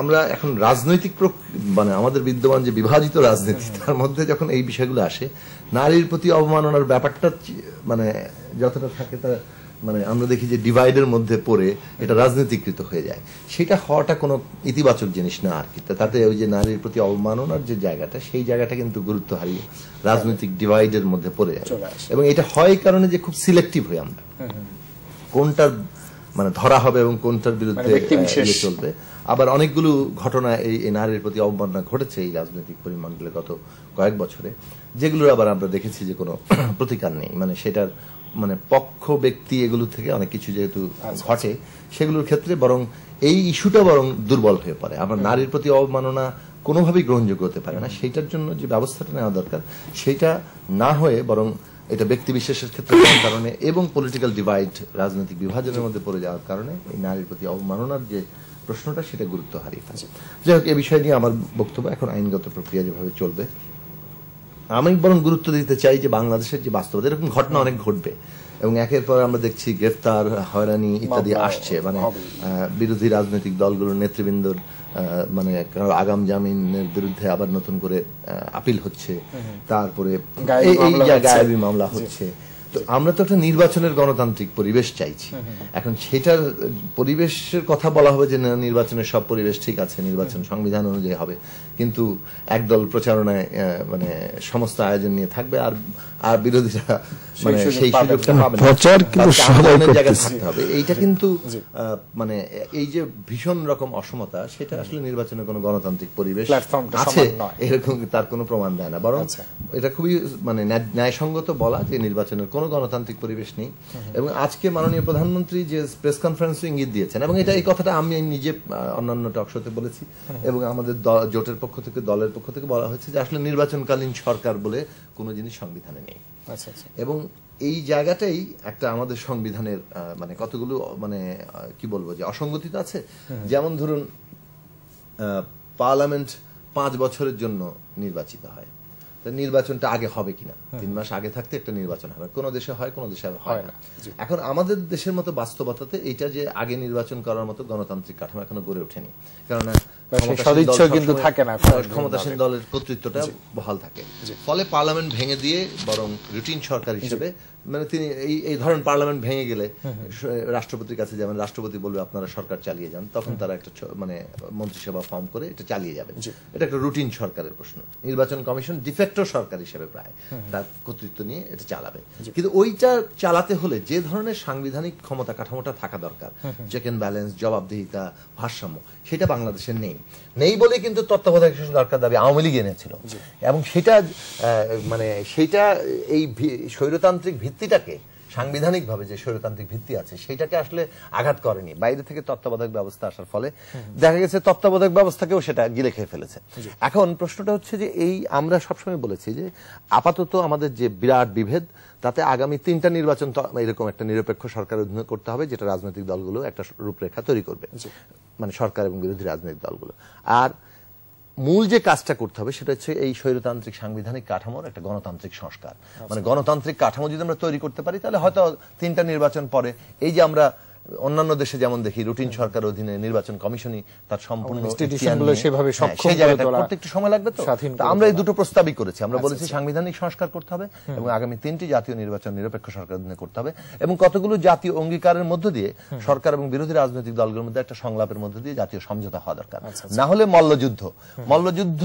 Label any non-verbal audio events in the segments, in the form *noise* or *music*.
আমরা এখন রাজনৈতিক মানে আমাদের বিদ্যমান যে বিভাজিত রাজনীতি তার মধ্যে যখন এই বিষয়গুলো আসে নারীর প্রতি অবমাননার ব্যাপারটা মানে যতটা থাকে তা মানে আমরা দেখি যে ডিভাইডের মধ্যে পড়ে এটা রাজনীতিকৃত হয়ে যায় সেটা হওয়াটা কোনো ইতিবাচক জিনিস না আর কি তাতে ওই যে নারীর প্রতি অবমাননার যে জায়গাটা সেই জায়গাটা কিন্তু গুরুত্ব হারিয়ে রাজনৈতিক ডিভাইডের মধ্যে পড়ে যায় এবং এটা হয় কারণে যে খুব সিলেক্টিভ হই আমরা কোনটার মানে ধরা হবে এবং কোনটার বিরুদ্ধে মানে ইয়ে চলবে আবার অনেকগুলো ঘটনা এই নারীর প্রতি অবমাননা ঘটেছে এই রাজনৈতিক পরিমাণগুলো গত কয়েক বছরে যেগুলোর আবার আমরা দেখেছি যে কোনো *clears throat* প্রতিকার নেই মানে সেটার মানে পক্ষ ব্যক্তি এগুলো থেকে অনেক কিছু যেহেতু আচ্ছা। ঘটে সেগুলোর ক্ষেত্রে বরং এই ইস্যুটা বরং দুর্বল হয়ে পড়ে আবার নারীর প্রতি অবমাননা কোনোভাবেই গ্রহণযোগ্য হতে পারে না সেইটার জন্য যে ব্যবস্থাটা নেওয়া দরকার সেটা না হয়ে বরং এটা ব্যক্তি বিশেষের ক্ষেত্রে কারণে এবং পলিটিক্যাল ডিভাইড রাজনৈতিক বিভাজনের মধ্যে পড়ে যাওয়ার কারণে এই নারীর প্রতি অবমাননার যে প্রশ্নটা সেটা গুরুত্ব হারিয়ে ফেলছে যাই হোক এ বিষয় নিয়ে আমার বক্তব্য এখন আইনগত প্রক্রিয়া যেভাবে চলবে আমি বরং গুরুত্ব দিতে চাই যে বাংলাদেশের যে বাস্তবতা এরকম ঘটনা অনেক ঘটবে এবং একের পর আমরা দেখছি গ্রেফতার হয়রানি ইত্যাদি আসছে মানে বিরোধী রাজনৈতিক দলগুলোর নেতৃবৃন্দর মানে আগাম জামিনের বিরুদ্ধে আবার নতুন করে আপিল হচ্ছে তারপরে এই গায়েবী মামলা হচ্ছে তো আমরা তো একটা নির্বাচনের গণতান্ত্রিক পরিবেশ চাইছি এখন সেটার পরিবেশের কথা বলা হবে যে নির্বাচনের সব পরিবেশ ঠিক আছে নির্বাচন সংবিধান অনুযায়ী হবে কিন্তু একদল প্রচারণায় মানে সমস্ত আয়োজন নিয়ে থাকবে আর আর বিরোধীরা মানে সেই সুযোগটা প্রচার কিন্তু এইটা কিন্তু মানে এই যে ভীষণ রকম অসমতা সেটা আসলে গণতান্ত্রিক পরিবেশ আছে এরকম তার কোনো প্রমাণ দেয় না বরং আচ্ছা। এটা খুবই মানে ন্যায়সঙ্গত বলা যে নির্বাচনের কোনো গণতান্ত্রিক পরিবেশ নেই এবং আজকে মাননীয় প্রধানমন্ত্রী যে প্রেস কনফারেন্স ইঙ্গিত দিয়েছেন এবং এটা এই কথাটা আমি নিজে অন্যান্য টকশোতে বলেছি এবং আমাদের জোটের পক্ষ থেকে দলের পক্ষ থেকে বলা হয়েছে যে আসলে নির্বাচনকালীন সরকার বলে কোনো জিনিস সংবিধানে নেই আচ্ছা, আচ্ছা। এবং এই জায়গাটাই একটা আমাদের সংবিধানের মানে কতগুলো মানে কি বলবো যে অসঙ্গতিত আছে হ্যাঁ। যেমন ধরুন পার্লামেন্ট পাঁচ বছরের জন্য নির্বাচিত হয় নির্বাচনটা আগে হবে কিনা হ্যাঁ। তিন মাস আগে থাকতে একটা নির্বাচন হবে কোন দেশে হয় কোন দেশে হয় না এখন আমাদের দেশের মতো বাস্তবতাতে এটা যে আগে নির্বাচন করার মতো গণতান্ত্রিক কাঠামো এখনো গড়ে ওঠেনি কেননা সদিচ্ছা কিন্তু থাকে না ক্ষমতাসীন দলের কর্তৃত্বটা বহাল থাকে ফলে পার্লামেন্ট ভেঙে দিয়ে বরং রুটিন সরকার হিসেবে মানে তিনি এই এই ধরনের পার্লামেন্ট ভেঙে গেলে রাষ্ট্রপতির কাছে যাবেন রাষ্ট্রপতি বলবে আপনারা সরকার চালিয়ে যান তখন তারা একটা মানে মন্ত্রিসভা ফর্ম করে এটা চালিয়ে যাবেন এটা একটা রুটিন সরকারের প্রশ্ন নির্বাচন কমিশন ডিফেক্টো সরকার হিসেবে প্রায় তার কর্তৃত্ব নিয়ে এটা চালাবে কিন্তু ওইটা চালাতে হলে যে ধরনের সাংবিধানিক ক্ষমতা কাঠামোটা থাকা দরকার চেক অ্যান্ড ব্যালেন্স জবাবদিহিতা ভারসাম্য সেটা বাংলাদেশের নেই নেই বলে কিন্তু তত্ত্বাবধায়ক শাসন দরকার দাবি আওয়ামী লীগ এনেছিল এবং সেটা মানে সেটা এই স্বৈরতান্ত্রিক ভিত্তিটাকে সাংবিধানিকভাবে যে স্বৈরতান্ত্রিক ভিত্তি আছে সেটাকে আসলে আঘাত করেনি বাইরে থেকে তত্ত্বাবধায়ক ব্যবস্থা আসার ফলে দেখা গেছে তত্ত্বাবধায়ক ব্যবস্থাকেও সেটা গিলে খেয়ে ফেলেছে এখন প্রশ্নটা হচ্ছে যে এই আমরা সবসময় বলেছি যে আপাতত আমাদের যে বিরাট বিভেদ তাতে আগামী তিনটা নির্বাচন এরকম একটা নিরপেক্ষ সরকার অধীনে করতে হবে যেটা রাজনৈতিক দলগুলো একটা রূপরেখা তৈরি করবে মানে সরকার এবং বিরোধী রাজনৈতিক দলগুলো আর মূল যে কাজটা করতে হবে সেটা হচ্ছে এই স্বৈরতান্ত্রিক সাংবিধানিক কাঠামোর একটা গণতান্ত্রিক সংস্কার মানে গণতান্ত্রিক কাঠামো যদি আমরা তৈরি করতে পারি তাহলে হয়তো তিনটা নির্বাচন পরে এই যে আমরা অন্যান্য দেশে যেমন দেখি রুটিন সরকার অধীনে নির্বাচন কমিশনই তার সম্পূর্ণ মানে হ্যাঁ, সময় লাগবে তো আমরা এই দুটো প্রস্তাবই করেছি আমরা আচ্ছা, বলেছি আচ্ছা। সাংবিধানিক সংস্কার করতে হবে এবং আগামী তিনটি জাতীয় নির্বাচন নিরপেক্ষ সরকার অধীনে করতে হবে এবং কতগুলো জাতীয় অঙ্গীকারের মধ্য দিয়ে সরকার এবং বিরোধী রাজনৈতিক দলগুলোর মধ্যে একটা সংলাপের মধ্য দিয়ে জাতীয় সমঝোতা হওয়া দরকার আচ্ছা, না হলে মল্লযুদ্ধ মল্লযুদ্ধ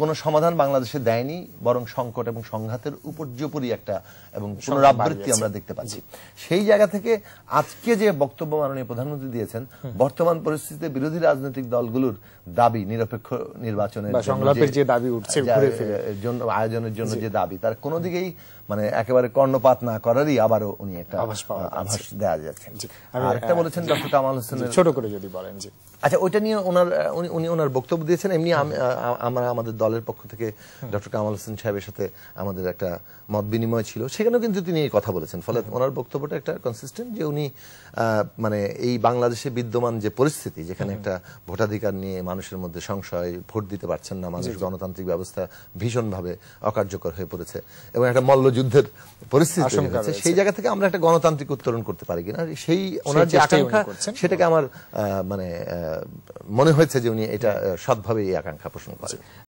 কোন সমাধান বাংলাদেশে দেয়নি বরং সংকট এবং সংঘাতের উপর্যুপরি একটা এবং পুনরাবৃত্তি আমরা দেখতে পাচ্ছি সেই জায়গা থেকে আজকে যে বক্তব্য বক্তব্য মাননীয় প্রধানমন্ত্রী দিয়েছেন বর্তমান পরিস্থিতিতে বিরোধী রাজনৈতিক দলগুলোর দাবি নিরপেক্ষ নির্বাচনের জন্য আয়োজনের জন্য যে দাবি তার কোনো দিকেই মানে একেবারে কর্ণপাত না করারই আবারও উনি একটা আভাস দেওয়া যাচ্ছে আর একটা বলেছেন ডক্টর কামাল হোসেনের ছোট করে যদি বলেন যে আচ্ছা ওইটা নিয়ে ওনার উনি ওনার বক্তব্য দিয়েছেন এমনি আমরা আমাদের দলের পক্ষ থেকে ডক্টর কামাল হোসেন সাহেবের সাথে আমাদের একটা মত বিনিময় ছিল সেখানেও কিন্তু তিনি এই কথা বলেছেন ফলে ওনার বক্তব্যটা একটা কনসিস্টেন্ট যে উনি মানে এই বাংলাদেশে বিদ্যমান যে পরিস্থিতি যেখানে একটা ভোটাধিকার নিয়ে মানুষের মধ্যে সংশয় ভোট দিতে পারছেন না মানুষ গণতান্ত্রিক ব্যবস্থা ভীষণভাবে অকার্যকর হয়ে পড়েছে এবং একটা মল্লযুদ্ধের পরিস্থিতি সেই জায়গা থেকে আমরা একটা গণতান্ত্রিক উত্তরণ করতে পারি কিনা সেই ওনার যে আকাঙ্ক্ষা সেটাকে আমার মানে মনে হয়েছে যে উনি এটা সৎভাবে এই আকাঙ্ক্ষা পোষণ করেন